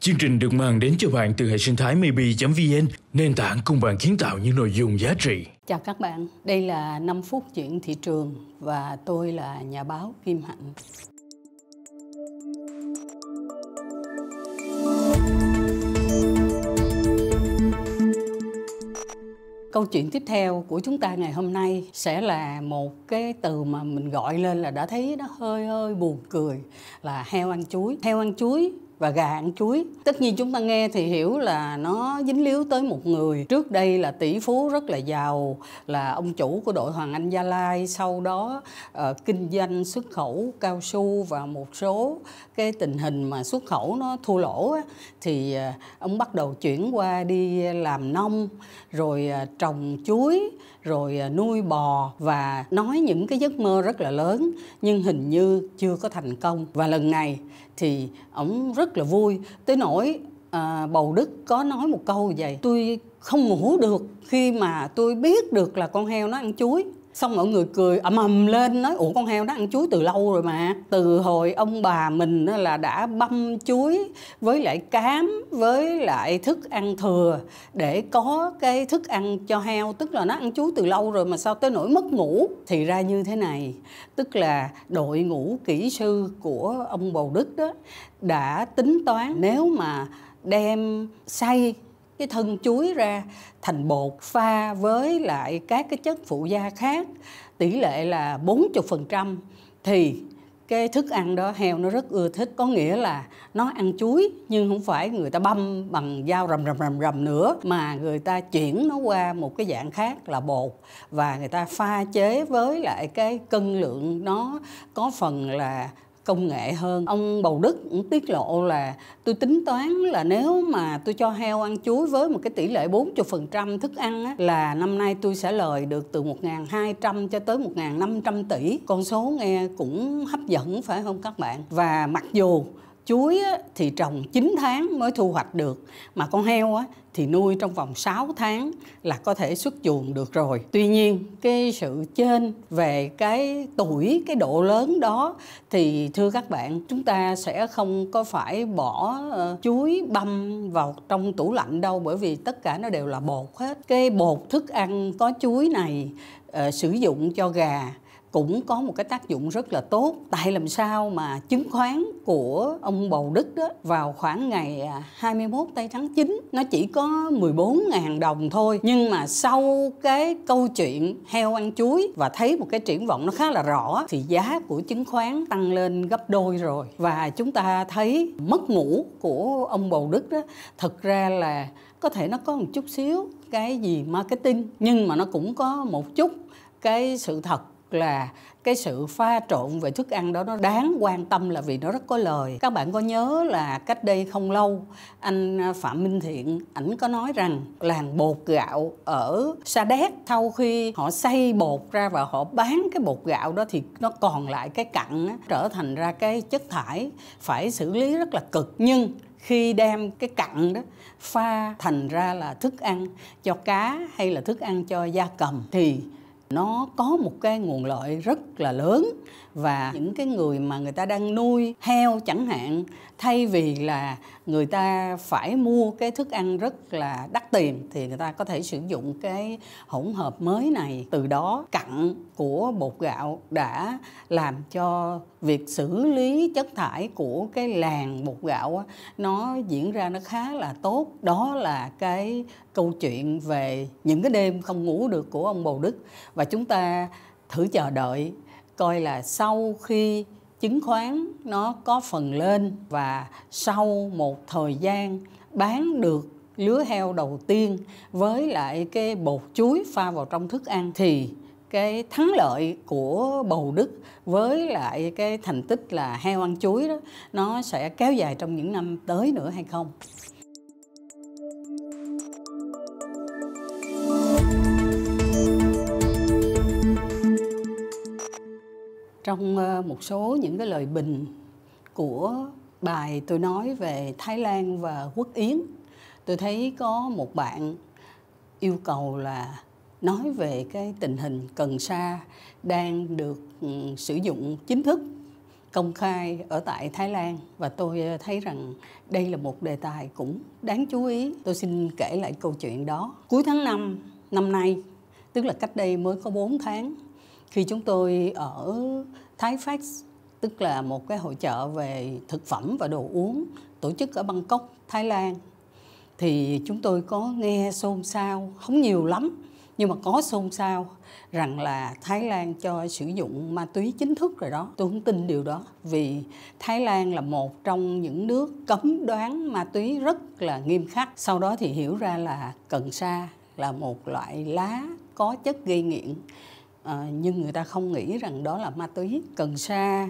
Chương trình được mang đến cho bạn từ hệ sinh thái maybe.vn, nền tảng cùng bạn kiến tạo những nội dung giá trị. Chào các bạn, đây là 5 phút chuyện thị trường và tôi là nhà báo Kim Hạnh. Câu chuyện tiếp theo của chúng ta ngày hôm nay sẽ là một cái từ mà mình gọi lên là đã thấy nó hơi hơi buồn cười là heo ăn chuối. Heo ăn chuối và gà ăn chuối tất nhiên chúng ta nghe thì hiểu là nó dính líu tới một người trước đây là tỷ phú rất là giàu là ông chủ của đội Hoàng Anh Gia Lai sau đó uh, kinh doanh xuất khẩu cao su và một số cái tình hình mà xuất khẩu nó thua lỗ á, thì uh, ông bắt đầu chuyển qua đi làm nông rồi uh, trồng chuối rồi uh, nuôi bò và nói những cái giấc mơ rất là lớn nhưng hình như chưa có thành công và lần này thì ổng rất là vui tới nỗi à, bầu đức có nói một câu vậy tôi không ngủ được khi mà tôi biết được là con heo nó ăn chuối xong mọi người cười ầm ầm lên nói ủa con heo nó ăn chuối từ lâu rồi mà từ hồi ông bà mình là đã băm chuối với lại cám với lại thức ăn thừa để có cái thức ăn cho heo tức là nó ăn chuối từ lâu rồi mà sao tới nỗi mất ngủ thì ra như thế này tức là đội ngũ kỹ sư của ông bầu đức đó đã tính toán nếu mà đem xay cái thân chuối ra thành bột pha với lại các cái chất phụ gia khác tỷ lệ là 40% thì cái thức ăn đó heo nó rất ưa thích có nghĩa là nó ăn chuối nhưng không phải người ta băm bằng dao rầm rầm rầm rầm nữa mà người ta chuyển nó qua một cái dạng khác là bột và người ta pha chế với lại cái cân lượng nó có phần là công nghệ hơn ông bầu đức cũng tiết lộ là tôi tính toán là nếu mà tôi cho heo ăn chuối với một cái tỷ lệ 40% thức ăn á, là năm nay tôi sẽ lời được từ 1.200 cho tới 1.500 tỷ con số nghe cũng hấp dẫn phải không các bạn và mặc dù chuối thì trồng 9 tháng mới thu hoạch được mà con heo thì nuôi trong vòng 6 tháng là có thể xuất chuồng được rồi tuy nhiên cái sự trên về cái tuổi cái độ lớn đó thì thưa các bạn chúng ta sẽ không có phải bỏ ờ, chuối băm vào trong tủ lạnh đâu bởi vì tất cả nó đều là bột hết cái bột thức ăn có chuối này uh, sử dụng cho gà cũng có một cái tác dụng rất là tốt tại làm sao mà chứng khoán của ông Bầu Đức đó vào khoảng ngày 21 à, tây tháng 9 nó chỉ có 14.000 đồng thôi nhưng mà sau cái câu chuyện heo ăn chuối và thấy một cái triển vọng nó khá là rõ thì giá của chứng khoán tăng lên gấp đôi rồi và chúng ta thấy mất ngủ của ông Bầu Đức đó thật ra là có thể nó có một chút xíu cái gì marketing nhưng mà nó cũng có một chút cái sự thật là cái sự pha trộn về thức ăn đó nó đáng quan tâm là vì nó rất có lời các bạn có nhớ là cách đây không lâu anh à, phạm minh thiện ảnh có nói rằng làng bột gạo ở sa đéc sau khi họ xây bột ra và họ bán cái bột gạo đó thì nó còn lại cái cặn trở thành ra cái chất thải phải xử lý rất là cực nhưng khi đem cái cặn đó pha thành ra là thức ăn cho cá hay là thức ăn cho gia cầm thì nó có một cái nguồn lợi rất là lớn và những cái người mà người ta đang nuôi heo chẳng hạn thay vì là người ta phải mua cái thức ăn rất là đắt tiền thì người ta có thể sử dụng cái hỗn hợp mới này từ đó cặn của bột gạo đã làm cho việc xử lý chất thải của cái làng bột gạo nó diễn ra nó khá là tốt đó là cái câu chuyện về những cái đêm không ngủ được của ông bầu đức và chúng ta thử chờ đợi coi là sau khi chứng khoán nó có phần lên và sau một thời gian bán được lứa heo đầu tiên với lại cái bột chuối pha vào trong thức ăn thì cái thắng lợi của bầu đức với lại cái thành tích là heo ăn chuối đó nó sẽ kéo dài trong những năm tới nữa hay không trong ờ, một số những cái lời bình của bài tôi nói về Thái Lan và Quốc Yến tôi thấy có một bạn yêu cầu là nói về cái tình hình cần sa đang được ừ, sử dụng chính thức công khai ở tại Thái Lan và tôi ờ, thấy rằng đây là một đề tài cũng đáng chú ý. Tôi xin kể lại câu chuyện đó. Cuối tháng 5 năm nay, tức là cách đây mới có 4 tháng, khi chúng tôi ở Thái Phát tức là một cái hội trợ về thực phẩm và đồ uống tổ chức ở Bangkok, Thái Lan thì chúng tôi có nghe xôn xao không nhiều lắm nhưng mà có xôn xao rằng là Thái Lan cho sử dụng ma túy chính thức rồi đó. Tôi không tin điều đó vì Thái Lan là một trong những nước cấm đoán ma túy rất là nghiêm khắc. Sau đó thì hiểu ra là cần sa là một loại lá có chất gây nghiện à, nhưng người ta không nghĩ rằng đó là ma túy cần sa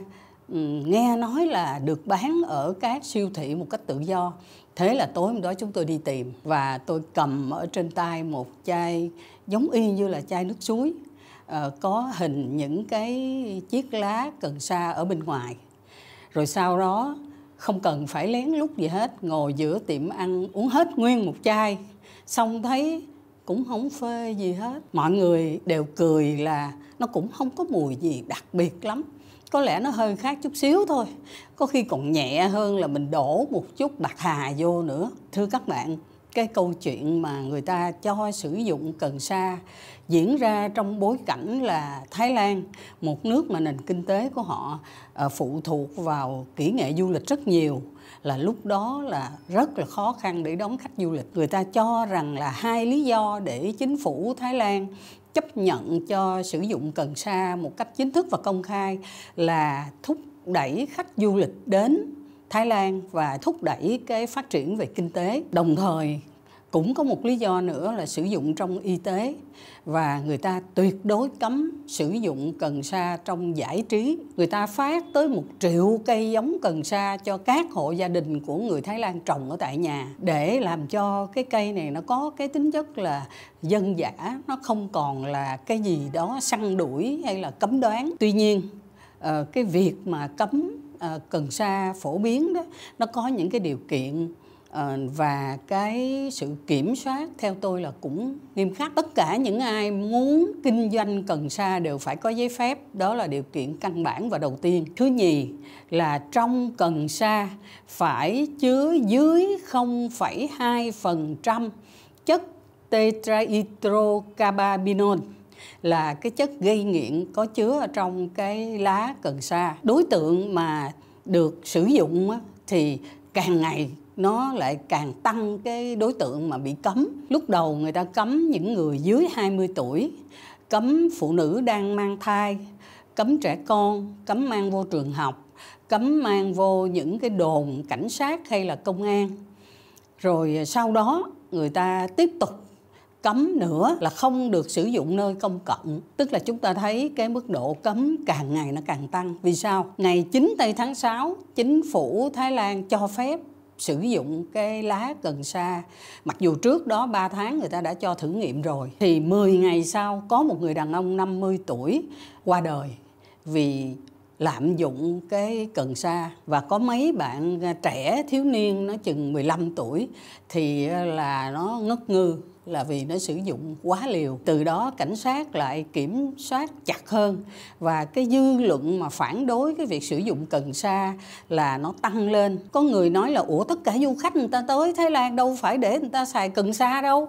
ừ, nghe nói là được bán ở các siêu thị một cách tự do thế là tối hôm đó chúng tôi đi tìm và tôi cầm ở trên tay một chai giống y như là chai nước suối à, có hình những cái chiếc lá cần sa ở bên ngoài rồi sau đó không cần phải lén lút gì hết ngồi giữa tiệm ăn uống hết nguyên một chai xong thấy cũng không phê gì hết mọi người đều cười là nó cũng không có mùi gì đặc biệt lắm có lẽ nó hơi khác chút xíu thôi có khi còn nhẹ hơn là mình đổ một chút bạc hà vô nữa thưa các bạn cái câu chuyện mà người ta cho sử dụng cần sa diễn ra trong bối cảnh là Thái Lan, một nước mà nền kinh tế của họ ờ, phụ thuộc vào kỹ nghệ du lịch rất nhiều là lúc đó là rất là khó khăn để đón khách du lịch người ta cho rằng là hai lý do để chính phủ thái lan chấp nhận cho sử dụng cần sa một cách chính thức và công khai là thúc đẩy khách du lịch đến Thái Lan và thúc đẩy cái phát triển về kinh tế. Đồng thời cũng có một lý do nữa là sử dụng trong y tế và người ta tuyệt đối cấm sử dụng cần sa trong giải trí người ta phát tới một triệu cây giống cần sa cho các hộ gia đình của người thái lan trồng ở tại nhà để làm cho cái cây này nó có cái tính chất là dân giả nó không còn là cái gì đó săn đuổi hay là cấm đoán tuy nhiên ờ, cái việc mà cấm ờ, cần sa phổ biến đó nó có những cái điều kiện Ờ, và cái sự kiểm soát theo tôi là cũng nghiêm khắc tất cả những ai muốn kinh doanh cần sa đều phải có giấy phép đó là điều kiện căn bản và đầu tiên thứ nhì là trong cần sa phải chứa dưới 0,2% chất tetrahydrocannabinol là cái chất gây nghiện có chứa ở trong cái lá cần sa đối tượng mà được sử dụng thì càng ngày nó lại càng tăng cái đối tượng mà bị cấm. Lúc đầu người ta cấm những người dưới 20 tuổi, cấm phụ nữ đang mang thai, cấm trẻ con, cấm mang vô trường học, cấm mang vô những cái đồn cảnh sát hay là công an. Rồi sau đó người ta tiếp tục cấm nữa là không được sử dụng nơi công cộng tức là chúng ta thấy cái mức độ cấm càng ngày nó càng tăng vì sao ngày 9 tây tháng 6 chính phủ Thái Lan cho phép sử dụng cái lá cần sa mặc dù trước đó 3 tháng người ta đã cho thử nghiệm rồi thì 10 ngày sau có một người đàn ông 50 tuổi qua đời vì lạm dụng cái cần sa và có mấy bạn trẻ thiếu niên nó chừng 15 tuổi thì là nó ngất ngư là vì nó sử dụng quá liều từ đó cảnh sát lại kiểm soát chặt hơn và cái dư luận mà phản đối cái việc sử dụng cần sa là nó tăng lên có người nói là ủa tất cả du khách người ta tới thái lan đâu phải để người ta xài cần sa đâu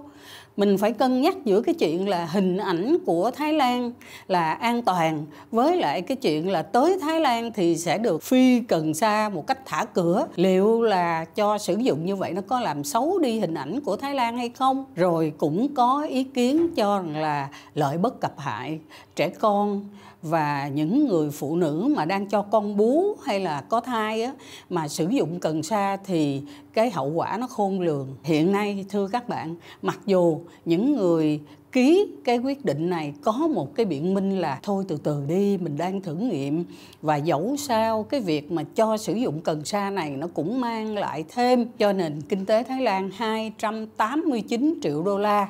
mình phải cân nhắc giữa cái chuyện là hình ảnh của Thái Lan là an toàn với lại cái chuyện là tới Thái Lan thì sẽ được phi cần sa một cách thả cửa liệu là cho sử dụng như vậy nó có làm xấu đi hình ảnh của Thái Lan hay không rồi cũng có ý kiến cho rằng là lợi bất cập hại trẻ con và những người phụ nữ mà đang cho con bú hay là có thai á, mà sử dụng cần sa thì cái hậu quả nó khôn lường hiện nay thưa các bạn mặc dù những người ký cái quyết định này có một cái biện minh là thôi từ từ đi mình đang thử nghiệm và dẫu sao cái việc mà cho sử dụng cần sa này nó cũng mang lại thêm cho nền kinh tế Thái Lan 289 triệu đô la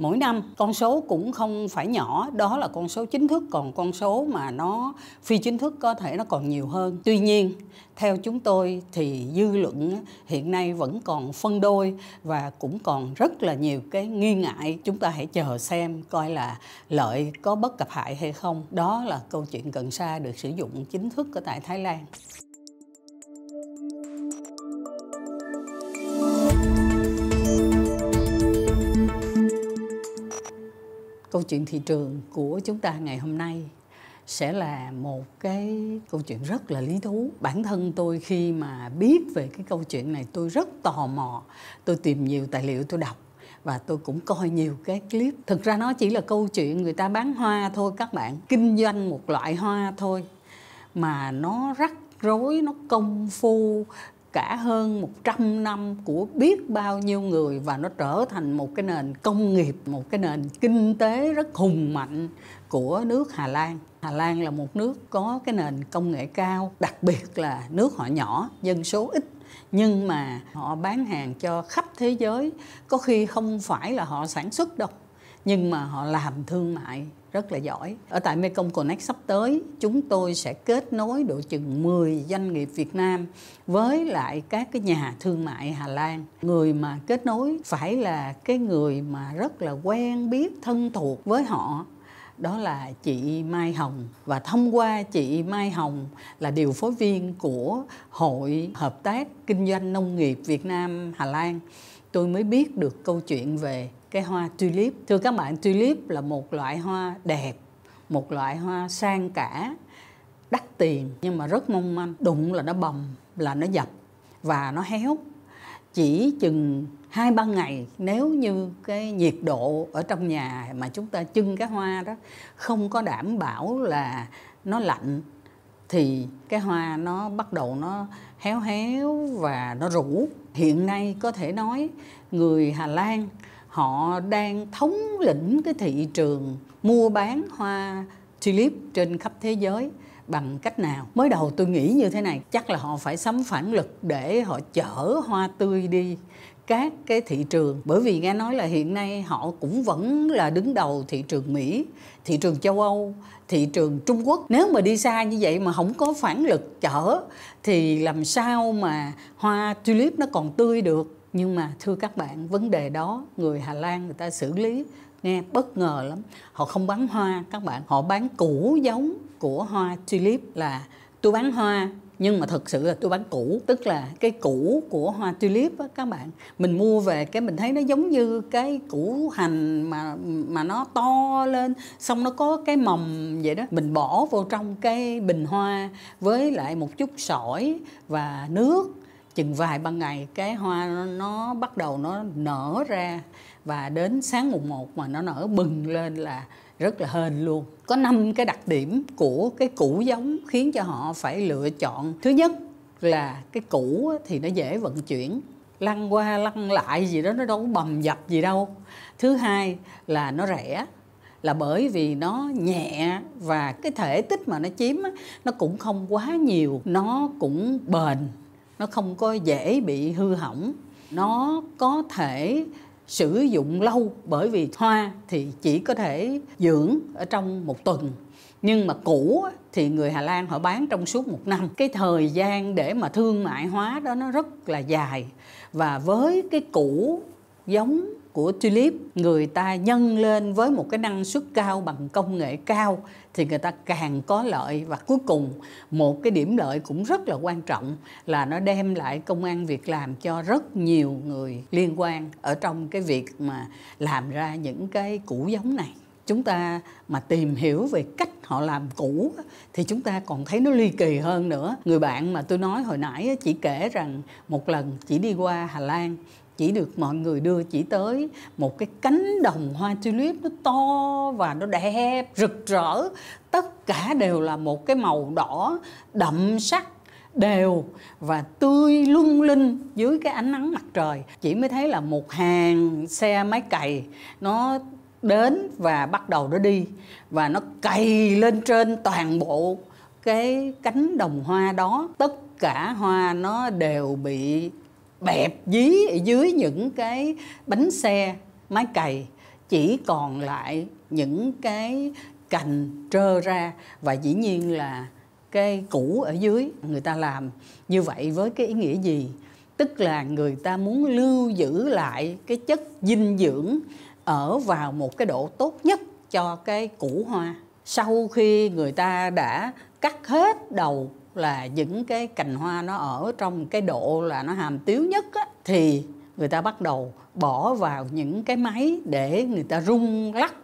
mỗi năm con số cũng không phải nhỏ đó là con số chính thức còn con số mà nó phi chính thức có thể nó còn nhiều hơn tuy nhiên theo chúng tôi thì dư luận hiện nay vẫn còn phân đôi và cũng còn rất là nhiều cái nghi ngại chúng ta hãy chờ xem coi là lợi có bất cập hại hay không đó là câu chuyện cần sa được sử dụng chính thức ở tại thái lan câu chuyện thị trường của chúng ta ngày hôm nay sẽ là một cái câu chuyện rất là lý thú bản thân tôi khi mà biết về cái câu chuyện này tôi rất tò mò tôi tìm nhiều tài liệu tôi đọc và tôi cũng coi nhiều cái clip thực ra nó chỉ là câu chuyện người ta bán hoa thôi các bạn kinh doanh một loại hoa thôi mà nó rắc rối nó công phu cả hơn 100 năm của biết bao nhiêu người và nó trở thành một cái nền công nghiệp, một cái nền kinh tế rất hùng mạnh của nước Hà Lan. Hà Lan là một nước có cái nền công nghệ cao, đặc biệt là nước họ nhỏ, dân số ít nhưng mà họ bán hàng cho khắp thế giới, có khi không phải là họ sản xuất đâu, nhưng mà họ làm thương mại rất là giỏi. Ở tại Mekong Connect sắp tới, chúng tôi sẽ kết nối độ chừng 10 doanh nghiệp Việt Nam với lại các cái nhà thương mại Hà Lan. Người mà kết nối phải là cái người mà rất là quen biết thân thuộc với họ đó là chị Mai Hồng và thông qua chị Mai Hồng là điều phối viên của Hội Hợp tác Kinh doanh Nông nghiệp Việt Nam Hà Lan tôi mới biết được câu chuyện về cái hoa tulip. Thưa các bạn, tulip là một loại hoa đẹp, một loại hoa sang cả, đắt tiền nhưng mà rất mong manh. Đụng là nó bầm, là nó dập và nó héo. Chỉ chừng hai ba ngày nếu như cái nhiệt độ ở trong nhà mà chúng ta trưng cái hoa đó không có đảm bảo là nó lạnh thì cái hoa nó bắt đầu nó héo héo và nó rũ hiện nay có thể nói người hà lan họ đang thống lĩnh cái thị trường mua bán hoa tulip trên khắp thế giới bằng cách nào mới đầu tôi nghĩ như thế này chắc là họ phải sắm phản lực để họ chở hoa tươi đi các cái thị trường bởi vì nghe nói là hiện nay họ cũng vẫn là đứng đầu thị trường Mỹ, thị trường châu Âu, thị trường Trung Quốc. Nếu mà đi xa như vậy mà không có phản lực chở thì làm sao mà hoa tulip nó còn tươi được? Nhưng mà thưa các bạn, vấn đề đó người Hà Lan người ta xử lý nghe bất ngờ lắm. Họ không bán hoa các bạn, họ bán củ giống của hoa tulip là tôi bán hoa nhưng mà thật sự là tôi bán cũ tức là cái cũ của hoa tulip á các bạn mình mua về cái mình thấy nó giống như cái củ hành mà mà nó to lên xong nó có cái mầm vậy đó mình bỏ vô trong cái bình hoa với lại một chút sỏi và nước chừng vài ban ngày cái hoa nó, nó bắt đầu nó nở ra và đến sáng mùng một mà nó nở bừng lên là rất là hên luôn có năm cái đặc điểm của cái cũ giống khiến cho họ phải lựa chọn thứ nhất là cái cũ thì nó dễ vận chuyển lăn qua lăn lại gì đó nó đâu có bầm dập gì đâu thứ hai là nó rẻ là bởi vì nó nhẹ và cái thể tích mà nó chiếm nó cũng không quá nhiều nó cũng bền nó không có dễ bị hư hỏng nó có thể sử dụng lâu bởi vì hoa thì chỉ có thể dưỡng ở trong một tuần nhưng mà cũ thì người Hà Lan họ bán trong suốt một năm cái thời gian để mà thương mại hóa đó nó rất là dài và với cái cũ giống của tulip người ta nhân lên với một cái năng suất cao bằng công nghệ cao thì người ta càng có lợi và cuối cùng một cái điểm lợi cũng rất là quan trọng là nó đem lại công an việc làm cho rất nhiều người liên quan ở trong cái việc mà làm ra những cái củ giống này chúng ta mà tìm hiểu về cách họ làm cũ thì chúng ta còn thấy nó ly kỳ hơn nữa người bạn mà tôi nói hồi nãy chỉ kể rằng một lần chỉ đi qua hà lan chỉ được mọi người đưa chỉ tới một cái cánh đồng hoa tulip nó to và nó đẹp rực rỡ tất cả đều là một cái màu đỏ đậm sắc đều và tươi lung linh dưới cái ánh nắng mặt trời chỉ mới thấy là một hàng xe máy cày nó đến và bắt đầu nó đi và nó cày lên trên toàn bộ cái cánh đồng hoa đó tất cả hoa nó đều bị bẹp dí ở dưới những cái bánh xe máy cày chỉ còn lại những cái cành trơ ra và dĩ nhiên là cái cũ ở dưới người ta làm như vậy với cái ý nghĩa gì tức là người ta muốn lưu giữ lại cái chất dinh dưỡng ở vào một cái độ tốt nhất cho cái củ hoa sau khi người ta đã cắt hết đầu là những cái cành hoa nó ở trong cái độ là nó hàm tiếu nhất á, thì người ta bắt đầu bỏ vào những cái máy để người ta rung lắc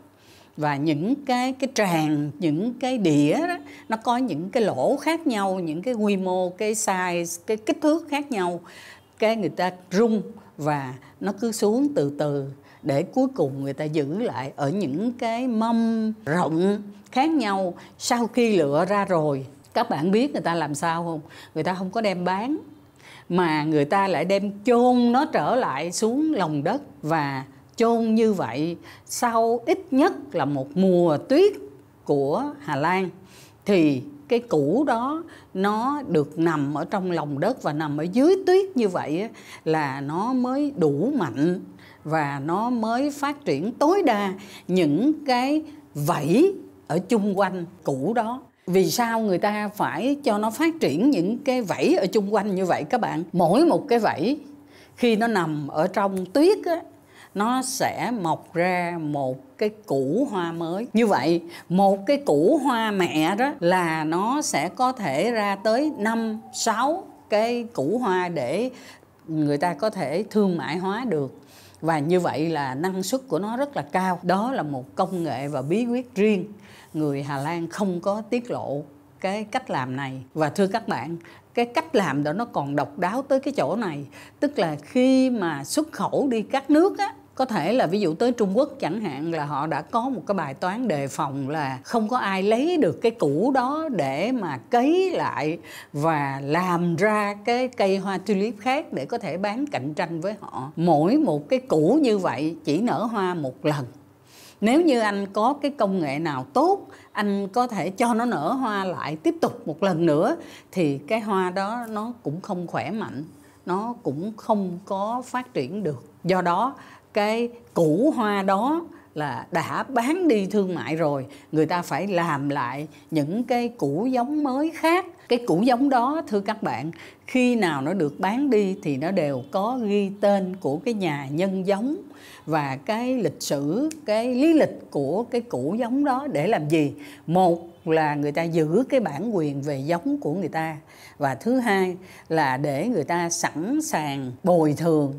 và những cái cái tràng những cái đĩa đó, nó có những cái lỗ khác nhau những cái quy mô cái size cái kích thước khác nhau cái người ta rung và nó cứ xuống từ từ để cuối cùng người ta giữ lại ở những cái mâm rộng khác nhau sau khi lựa ra rồi các bạn biết người ta làm sao không người ta không có đem bán mà người ta lại đem chôn nó trở lại xuống lòng đất và chôn như vậy sau ít nhất là một mùa tuyết của Hà Lan thì cái củ đó nó được nằm ở trong lòng đất và nằm ở dưới tuyết như vậy là nó mới đủ mạnh và nó mới phát triển tối đa những cái vẫy ở chung quanh củ đó vì sao người ta phải cho nó phát triển những cái vảy ở chung quanh như vậy các bạn mỗi một cái vảy khi nó nằm ở trong tuyết á, nó sẽ mọc ra một cái củ hoa mới như vậy một cái củ hoa mẹ đó là nó sẽ có thể ra tới năm sáu cái củ hoa để người ta có thể thương mại hóa được và như vậy là năng suất của nó rất là cao đó là một công nghệ và bí quyết riêng người Hà Lan không có tiết lộ cái cách làm này và thưa các bạn cái cách làm đó nó còn độc đáo tới cái chỗ này tức là khi mà xuất khẩu đi các nước á có thể là ví dụ tới trung quốc chẳng hạn là họ đã có một cái bài toán đề phòng là không có ai lấy được cái củ đó để mà cấy lại và làm ra cái cây hoa tulip khác để có thể bán cạnh tranh với họ mỗi một cái củ như vậy chỉ nở hoa một lần nếu như anh có cái công nghệ nào tốt anh có thể cho nó nở hoa lại tiếp tục một lần nữa thì cái hoa đó nó cũng không khỏe mạnh nó cũng không có phát triển được do đó cái củ hoa đó là đã bán đi thương mại rồi người ta phải làm lại những cái củ giống mới khác cái củ giống đó thưa các bạn khi nào nó được bán đi thì nó đều có ghi tên của cái nhà nhân giống và cái lịch sử cái lý lịch của cái củ giống đó để làm gì một là người ta giữ cái bản quyền về giống của người ta và thứ hai là để người ta sẵn sàng bồi thường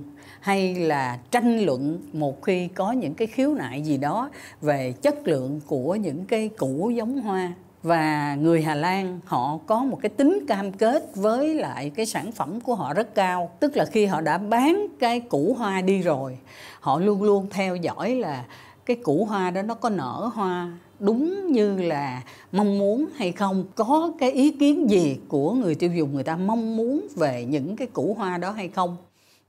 hay là tranh luận một khi có những cái khiếu nại gì đó về chất lượng của những cây củ giống hoa và người Hà Lan họ có một cái tính cam kết với lại cái sản phẩm của họ rất cao tức là khi họ đã bán cái củ hoa đi rồi họ luôn luôn theo dõi là cái củ hoa đó nó có nở hoa đúng như là mong muốn hay không có cái ý kiến gì của người tiêu dùng người ta mong muốn về những cái củ hoa đó hay không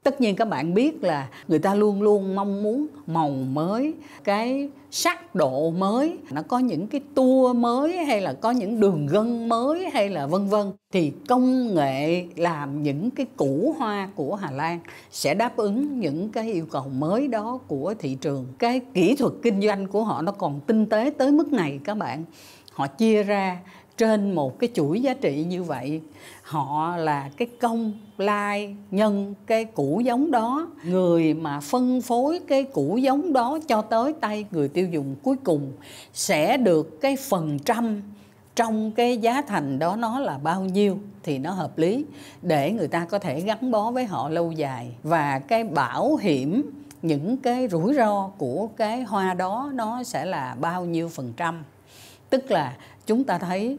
tất nhiên các bạn biết là người ta luôn luôn mong muốn màu mới cái sắc độ mới nó có những cái tua mới hay là có những đường gân mới hay là vân vân thì công nghệ làm những cái củ hoa của Hà Lan sẽ đáp ứng những cái yêu cầu mới đó của thị trường cái kỹ thuật kinh doanh của họ nó còn tinh tế tới mức này các bạn họ chia ra trên một cái chuỗi giá trị như vậy họ là cái công lai nhân cái củ giống đó người mà phân phối cái củ giống đó cho tới tay người tiêu dùng cuối cùng sẽ được cái phần trăm trong cái giá thành đó nó là bao nhiêu thì nó hợp lý để người ta có thể gắn bó với họ lâu dài và cái bảo hiểm những cái rủi ro của cái hoa đó nó sẽ là bao nhiêu phần trăm tức là chúng ta thấy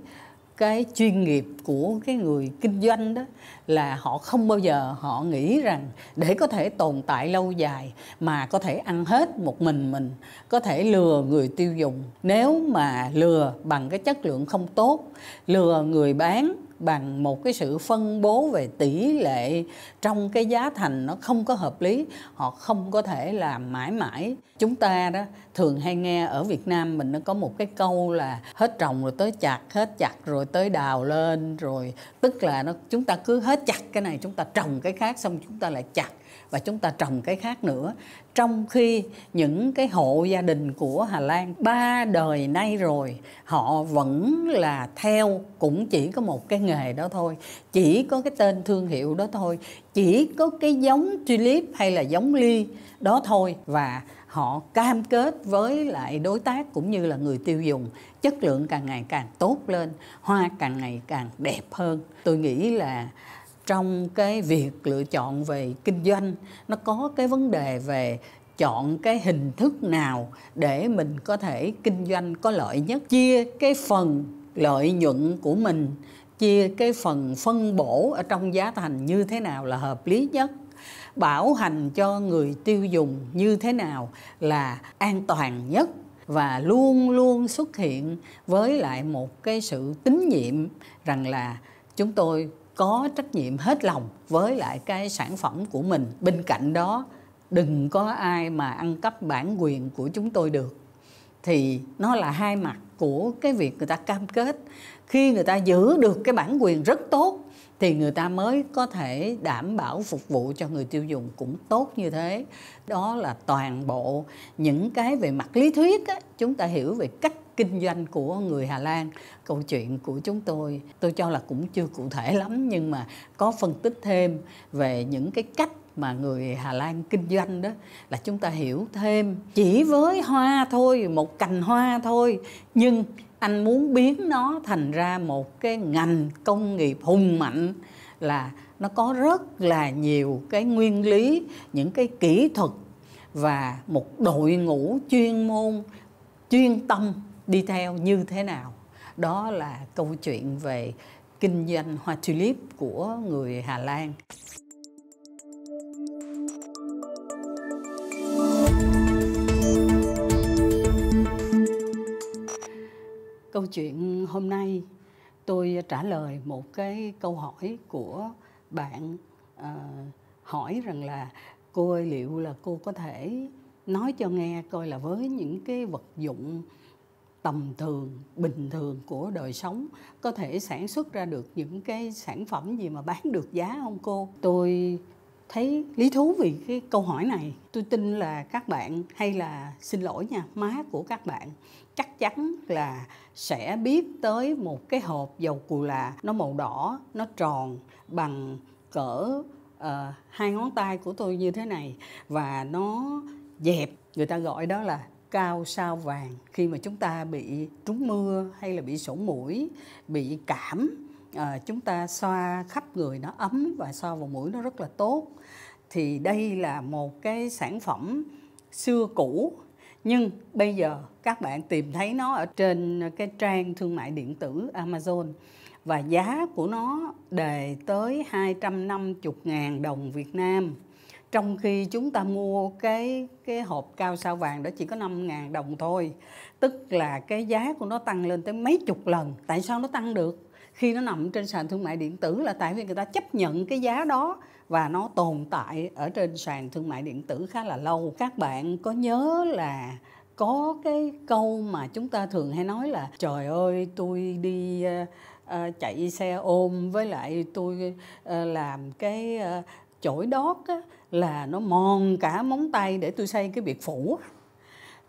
cái chuyên nghiệp của cái người kinh doanh đó là họ không bao giờ họ nghĩ rằng để có thể tồn tại lâu dài mà có thể ăn hết một mình mình có thể lừa người tiêu dùng nếu mà lừa bằng cái chất lượng không tốt lừa người bán bằng một cái sự phân bố về tỷ lệ trong cái giá thành nó không có hợp lý họ không có thể làm mãi mãi chúng ta đó thường hay nghe ở Việt Nam mình nó có một cái câu là hết trồng rồi tới chặt hết chặt rồi tới đào lên rồi tức là nó chúng ta cứ hết chặt cái này chúng ta trồng cái khác xong chúng ta lại chặt và chúng ta trồng cái khác nữa trong khi những cái hộ gia đình của Hà Lan ba đời nay rồi họ vẫn là theo cũng chỉ có một cái nghề đó thôi chỉ có cái tên thương hiệu đó thôi chỉ có cái giống tulip hay là giống ly đó thôi và họ cam kết với lại đối tác cũng như là người tiêu dùng chất lượng càng ngày càng tốt lên hoa càng ngày càng đẹp hơn tôi nghĩ là trong cái việc lựa chọn về kinh doanh nó có cái vấn đề về chọn cái hình thức nào để mình có thể kinh doanh có lợi nhất chia cái phần lợi nhuận của mình chia cái phần phân bổ ở trong giá thành như thế nào là hợp lý nhất bảo hành cho người tiêu dùng như thế nào là an toàn nhất và luôn luôn xuất hiện với lại một cái sự tín nhiệm rằng là chúng tôi có trách nhiệm hết lòng với lại cái sản phẩm của mình bên cạnh đó đừng có ai mà ăn cắp bản quyền của chúng tôi được thì nó là hai mặt của cái việc người ta cam kết khi người ta giữ được cái bản quyền rất tốt thì người ta mới có thể đảm bảo phục vụ cho người tiêu dùng cũng tốt như thế đó là toàn bộ những cái về mặt lý thuyết á, chúng ta hiểu về cách kinh doanh của người Hà Lan câu chuyện của chúng tôi tôi cho là cũng chưa cụ thể lắm nhưng mà có phân tích thêm về những cái cách mà người Hà Lan kinh doanh đó là chúng ta hiểu thêm chỉ với hoa thôi một cành hoa thôi nhưng anh muốn biến nó thành ra một cái ngành công nghiệp hùng mạnh là nó có rất là nhiều cái nguyên lý những cái kỹ thuật và một đội ngũ chuyên môn chuyên tâm đi theo như thế nào đó là câu chuyện về kinh doanh hoa tulip của người Hà Lan câu chuyện hôm nay tôi trả lời một cái câu hỏi của bạn uh, hỏi rằng là cô ơi liệu là cô có thể nói cho nghe coi là với những cái vật dụng tầm thường bình thường của đời sống có thể sản xuất ra được những cái sản phẩm gì mà bán được giá không cô tôi thấy lý thú vì cái câu hỏi này tôi tin là các bạn hay là xin lỗi nha má của các bạn chắc chắn là sẽ biết tới một cái hộp dầu cù là nó màu đỏ nó tròn bằng cỡ uh, hai ngón tay của tôi như thế này và nó dẹp người ta gọi đó là cao sao vàng khi mà chúng ta bị trúng mưa hay là bị sổ mũi bị cảm à, chúng ta xoa khắp người nó ấm và xoa vào mũi nó rất là tốt thì đây là một cái sản phẩm xưa cũ nhưng bây giờ các bạn tìm thấy nó ở trên cái trang thương mại điện tử Amazon và giá của nó đề tới 250 ngàn đồng Việt Nam trong khi chúng ta mua cái cái hộp cao sao vàng đó chỉ có 5 ngàn đồng thôi tức là cái giá của nó tăng lên tới mấy chục lần tại sao nó tăng được khi nó nằm trên sàn thương mại điện tử là tại vì người ta chấp nhận cái giá đó và nó tồn tại ở trên sàn thương mại điện tử khá là lâu các bạn có nhớ là có cái câu mà chúng ta thường hay nói là trời ơi tôi đi uh, chạy xe ôm với lại tôi uh, làm cái uh, chổi đót á là nó mòn cả móng tay để tôi xây cái biệt phủ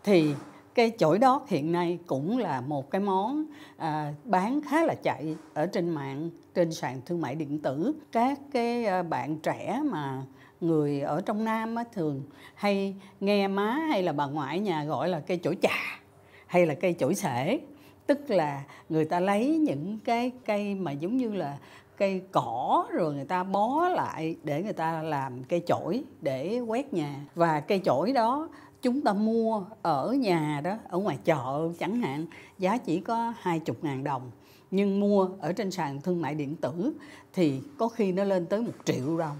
thì cái chổi đót hiện nay cũng là một cái món à, bán khá là chạy ở trên mạng trên sàn thương mại điện tử các cái à, bạn trẻ mà người ở trong nam á, thường hay nghe má hay là bà ngoại nhà gọi là cây chổi chà hay là cây chổi sể tức là người ta lấy những cái cây mà giống như là cây cỏ rồi người ta bó lại để người ta làm cây chổi để quét nhà và cây chổi đó chúng ta mua ở nhà đó ở ngoài chợ chẳng hạn giá chỉ có hai chục ngàn đồng nhưng mua ở trên sàn thương mại điện tử thì có khi nó lên tới một triệu đồng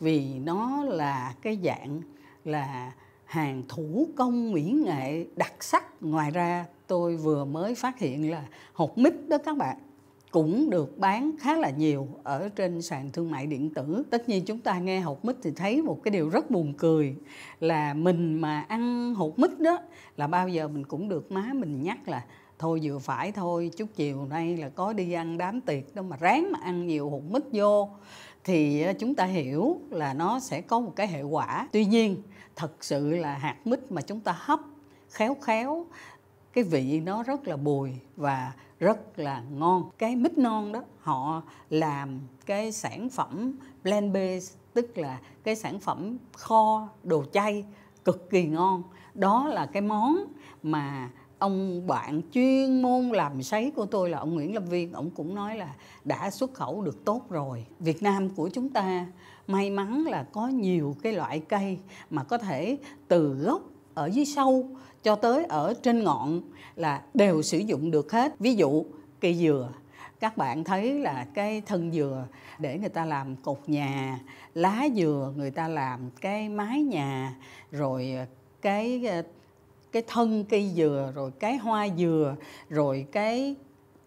vì nó là cái dạng là hàng thủ công mỹ nghệ đặc sắc ngoài ra tôi vừa mới phát hiện là hột mít đó các bạn cũng được bán khá là nhiều ở trên sàn thương mại điện tử. Tất nhiên chúng ta nghe hột mít thì thấy một cái điều rất buồn cười là mình mà ăn hột mít đó là bao giờ mình cũng được má mình nhắc là thôi vừa phải thôi chút chiều nay là có đi ăn đám tiệc đâu mà ráng mà ăn nhiều hột mít vô thì ờ, chúng ta hiểu là nó sẽ có một cái hệ quả tuy nhiên thật sự là hạt mít mà chúng ta hấp khéo khéo cái vị nó rất là bùi và rất là ngon cái mít non đó họ làm cái sản phẩm blend base tức là cái sản phẩm kho đồ chay cực kỳ ngon đó là cái món mà ông bạn chuyên môn làm sấy của tôi là ông Nguyễn Lâm Viên ông cũng nói là đã xuất khẩu được tốt rồi Việt Nam của chúng ta may mắn là có nhiều cái loại cây mà có thể từ gốc ở dưới sâu cho tới ở trên ngọn là đều sử dụng được hết ví dụ cây dừa các bạn thấy là cái thân dừa để người ta làm cột nhà lá dừa người ta làm cái mái nhà rồi cái cái thân cây dừa rồi cái hoa dừa rồi cái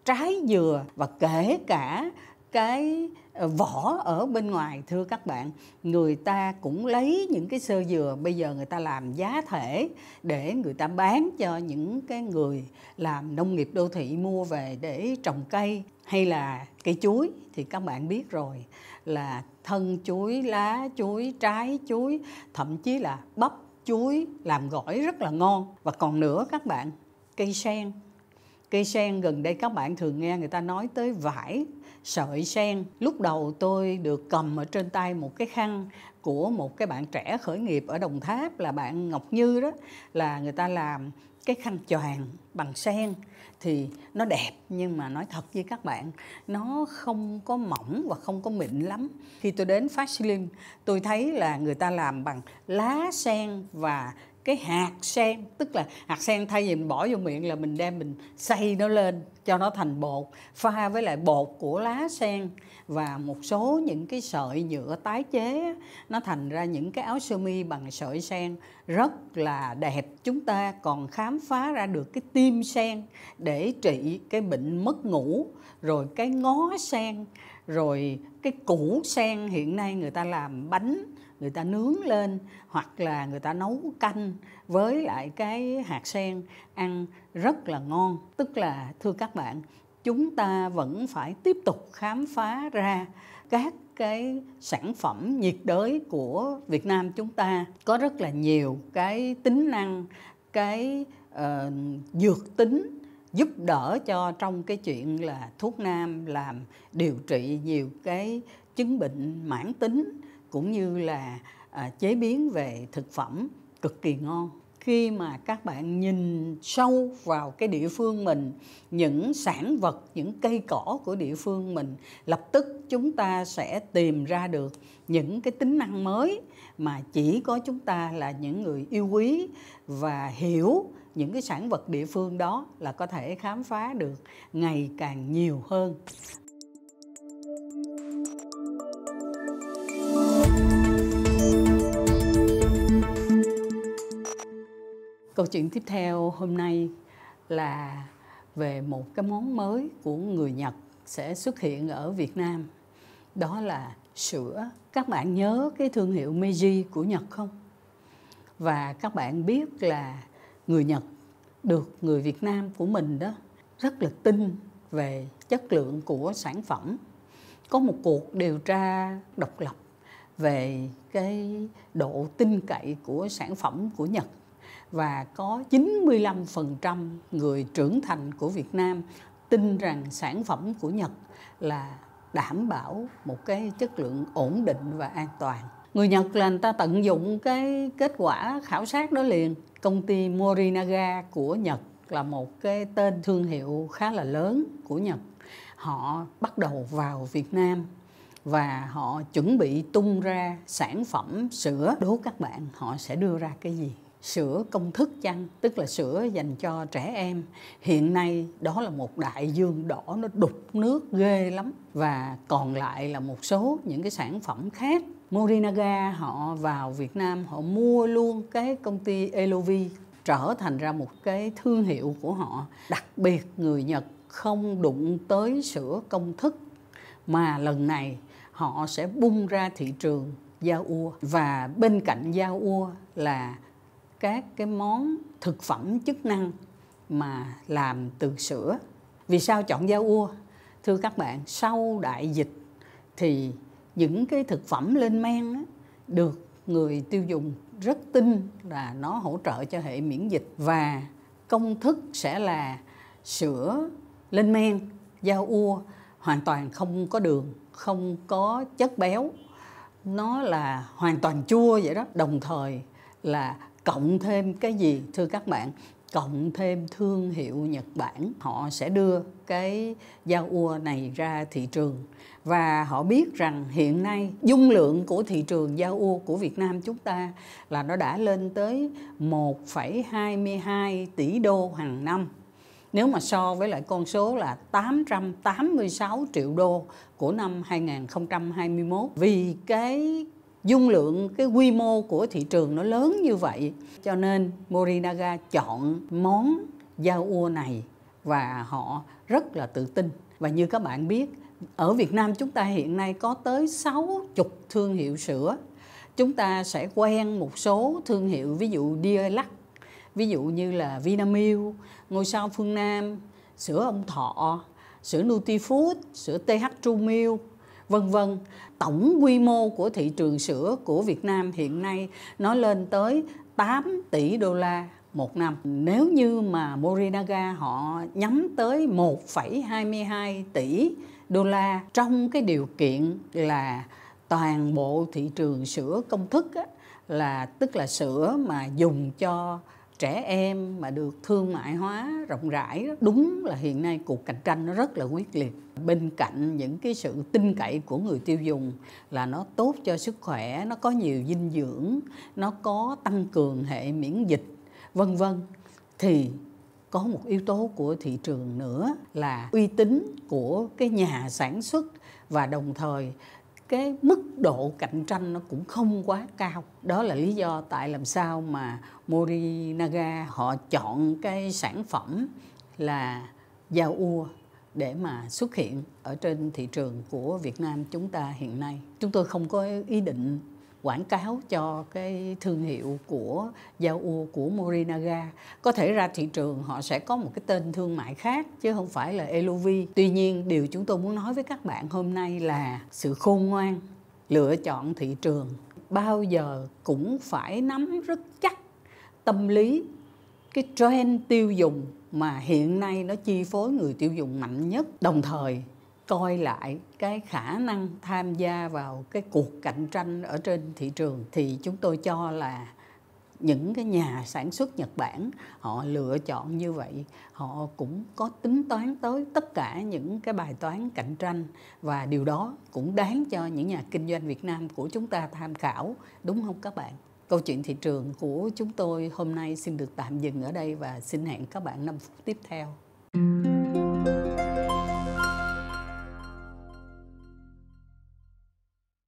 trái dừa và kể cả cái ờ, vỏ ở bên ngoài thưa các bạn người ta cũng lấy những cái sơ dừa bây giờ người ta làm giá thể để người ta bán cho những cái người làm nông nghiệp đô thị mua về để trồng cây hay là cây chuối thì các bạn biết rồi là thân chuối lá chuối trái chuối thậm chí là bắp chuối làm gỏi rất là ngon và còn nữa các bạn cây sen cây sen gần đây các bạn thường nghe người ta nói tới vải sợi sen lúc đầu tôi được cầm ở trên tay một cái khăn của một cái bạn trẻ khởi nghiệp ở đồng tháp là bạn ngọc như đó là người ta làm cái khăn choàng bằng sen thì nó đẹp nhưng mà nói thật với các bạn nó không có mỏng và không có mịn lắm khi tôi đến Fastlin tôi thấy là người ta làm bằng lá sen và cái hạt sen tức là hạt sen thay vì mình bỏ vô miệng là mình đem mình xay nó lên cho nó thành bột pha với lại bột của lá sen và một số những cái sợi nhựa tái chế nó thành ra những cái áo sơ mi bằng sợi sen rất là đẹp chúng ta còn khám phá ra được cái tim sen để trị cái bệnh mất ngủ rồi cái ngó sen rồi cái củ sen hiện nay người ta làm bánh người ta nướng lên hoặc là người ta nấu canh với lại cái hạt sen ăn rất là ngon tức là thưa các bạn chúng ta vẫn phải tiếp tục khám phá ra các cái sản phẩm nhiệt đới của Việt Nam chúng ta có rất là nhiều cái tính năng cái uh, dược tính giúp đỡ cho trong cái chuyện là thuốc nam làm điều trị nhiều cái chứng bệnh mãn tính cũng như là à, chế biến về thực phẩm cực kỳ ngon khi mà các bạn nhìn sâu vào cái địa phương mình những sản vật những cây cỏ của địa phương mình lập tức chúng ta sẽ tìm ra được những cái tính năng mới mà chỉ có chúng ta là những người yêu quý và hiểu những cái sản vật địa phương đó là có thể khám phá được ngày càng nhiều hơn câu chuyện tiếp theo hôm nay là về một cái món mới của người nhật sẽ xuất hiện ở việt nam đó là sữa các bạn nhớ cái thương hiệu meiji của nhật không và các bạn biết là người Nhật được người Việt Nam của mình đó rất là tin về chất lượng của sản phẩm. Có một cuộc điều tra độc lập về cái độ tin cậy của sản phẩm của Nhật và có 95% người trưởng thành của Việt Nam tin rằng sản phẩm của Nhật là đảm bảo một cái chất lượng ổn định và an toàn người Nhật là người ta tận dụng cái kết quả khảo sát đó liền công ty Morinaga của Nhật là một cái tên thương hiệu khá là lớn của Nhật họ bắt đầu vào Việt Nam và họ chuẩn bị tung ra sản phẩm sữa đố các bạn họ sẽ đưa ra cái gì sữa công thức chăng tức là sữa dành cho trẻ em hiện nay đó là một đại dương đỏ nó đục nước ghê lắm và còn lại là một số những cái sản phẩm khác Morinaga họ vào Việt Nam họ mua luôn cái công ty Elovi trở thành ra một cái thương hiệu của họ đặc biệt người Nhật không đụng tới sữa công thức mà lần này họ sẽ bung ra thị trường giao ua và bên cạnh giao ua là các cái món thực phẩm chức năng mà làm từ sữa vì sao chọn giao ua thưa các bạn sau đại dịch thì những cái thực phẩm lên men á, được người tiêu dùng rất tin là nó hỗ trợ cho hệ miễn dịch và công thức sẽ là sữa lên men rau ua hoàn toàn không có đường không có chất béo nó là hoàn toàn chua vậy đó đồng thời là cộng thêm cái gì thưa các bạn cộng thêm thương hiệu Nhật Bản họ sẽ đưa cái giao ua này ra thị trường và họ biết rằng hiện nay dung lượng của thị trường giao ua của Việt Nam chúng ta là nó đã lên tới 1,22 tỷ đô hàng năm nếu mà so với lại con số là 886 triệu đô của năm 2021 vì cái dung lượng cái quy mô của thị trường nó lớn như vậy cho nên Morinaga chọn món giao ua này và họ rất là tự tin và như các bạn biết ở Việt Nam chúng ta hiện nay có tới 60 thương hiệu sữa chúng ta sẽ quen một số thương hiệu ví dụ Dialac ví dụ như là Vinamilk ngôi sao phương Nam sữa ông thọ sữa Nutifood sữa TH True Milk vân vân. Tổng quy mô của thị trường sữa của Việt Nam hiện nay nó lên tới 8 tỷ đô la một năm. Nếu như mà Morinaga họ nhắm tới 1,22 tỷ đô la trong cái điều kiện là toàn bộ thị trường sữa công thức á, là tức là sữa mà dùng cho trẻ em mà được thương mại hóa rộng rãi đúng là hiện nay cuộc cạnh tranh nó rất là quyết liệt bên cạnh những cái sự tin cậy của người tiêu dùng là nó tốt cho sức khỏe nó có nhiều dinh dưỡng nó có tăng cường hệ miễn dịch vân vân thì có một yếu tố của thị trường nữa là uy tín của cái nhà sản xuất và đồng thời cái mức độ cạnh tranh nó cũng không quá cao đó là lý do tại làm sao mà Morinaga họ chọn cái sản phẩm là dao ua để mà xuất hiện ở trên thị trường của Việt Nam chúng ta hiện nay chúng tôi không có ý định quảng cáo cho cái thương hiệu của Yao của Morinaga có thể ra thị trường họ sẽ có một cái tên thương mại khác chứ không phải là Elovi tuy nhiên điều chúng tôi muốn nói với các bạn hôm nay là sự khôn ngoan lựa chọn thị trường bao giờ cũng phải nắm rất chắc tâm lý cái trend tiêu dùng mà hiện nay nó chi phối người tiêu dùng mạnh nhất đồng thời coi lại cái khả năng tham gia vào cái cuộc cạnh tranh ở trên thị trường thì chúng tôi cho là những cái nhà sản xuất Nhật Bản họ lựa chọn như vậy họ cũng có tính toán tới tất cả những cái bài toán cạnh tranh và điều đó cũng đáng cho những nhà kinh doanh Việt Nam của chúng ta tham khảo đúng không các bạn câu chuyện thị trường của chúng tôi hôm nay xin được tạm dừng ở đây và xin hẹn các bạn năm phút tiếp theo